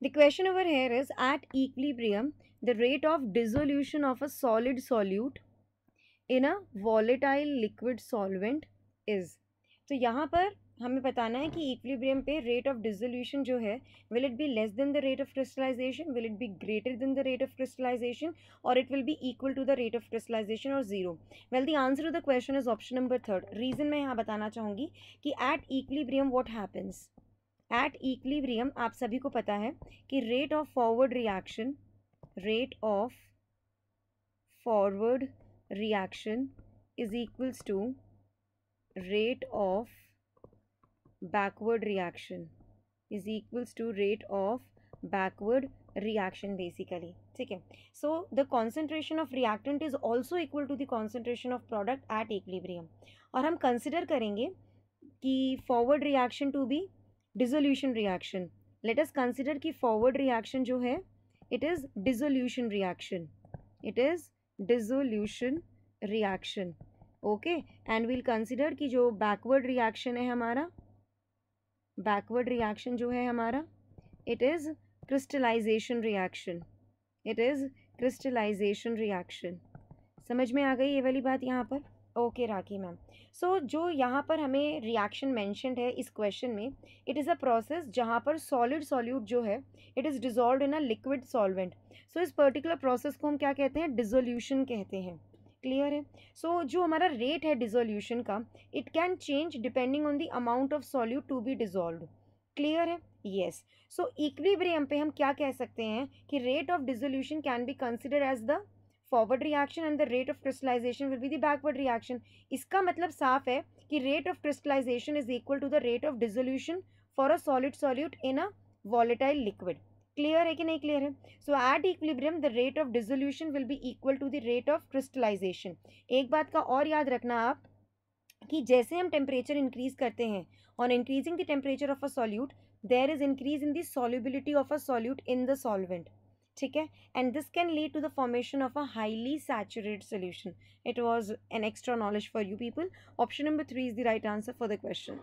The question over here is at equilibrium, the rate of dissolution of a solid solute in a volatile liquid solvent is. तो यहाँ पर हमें बताना है कि इक्विलिब्रियम पे रेट ऑफ डिजोल्यूशन जो है will it be less than the rate of crystallization will it be greater than the rate of crystallization और it will be equal to the rate of crystallization और zero well the answer to the question is option number third reason मैं यहाँ बताना चाहूँगी कि at equilibrium what happens at equilibrium आप सभी को पता है कि rate of forward reaction rate of forward reaction is equals to rate of backward reaction is equals to rate of backward reaction basically ठीक है so the concentration of reactant is also equal to the concentration of product at equilibrium और हम consider करेंगे कि forward reaction to be dissolution reaction let us consider कि forward reaction जो है it is dissolution reaction it is dissolution reaction okay and we'll consider कि जो backward reaction है हमारा बैकवर्ड रिएक्शन जो है हमारा it is crystallization reaction it is crystallization reaction समझ में आ गई ये वाली बात यहाँ पर ओके राखी मैम सो जो यहाँ पर हमें रिएक्शन मैंशनड है इस क्वेश्चन में इट इज़ अ प्रोसेस जहाँ पर सॉलिड सॉल्यूट जो है it is dissolve in a liquid solvent so इस पर्टिकुलर प्रोसेस को हम क्या कहते हैं डिजोल्यूशन कहते हैं क्लियर है सो so, जो हमारा रेट है डिजोल्यूशन का it can change depending on the amount of solute to be dissolve clear है येस सो इक्विब्रियम पे हम क्या कह सकते हैं कि rate of dissolution can be consider as the forward reaction and the rate of crystallization will be the backward reaction इसका मतलब साफ है कि rate of crystallization is equal to the rate of dissolution for a solid solute in a volatile liquid clear है कि नहीं clear है so at equilibrium the rate of dissolution will be equal to the rate of crystallization एक बात का और याद रखना आप कि जैसे हम टेम्परेचर इंक्रीज करते हैं on increasing the temperature of a solute there is increase in the solubility of a solute in the solvent ठीक है and this can lead to the formation of a highly saturated solution it was an extra knowledge for you people option number three is the right answer for the question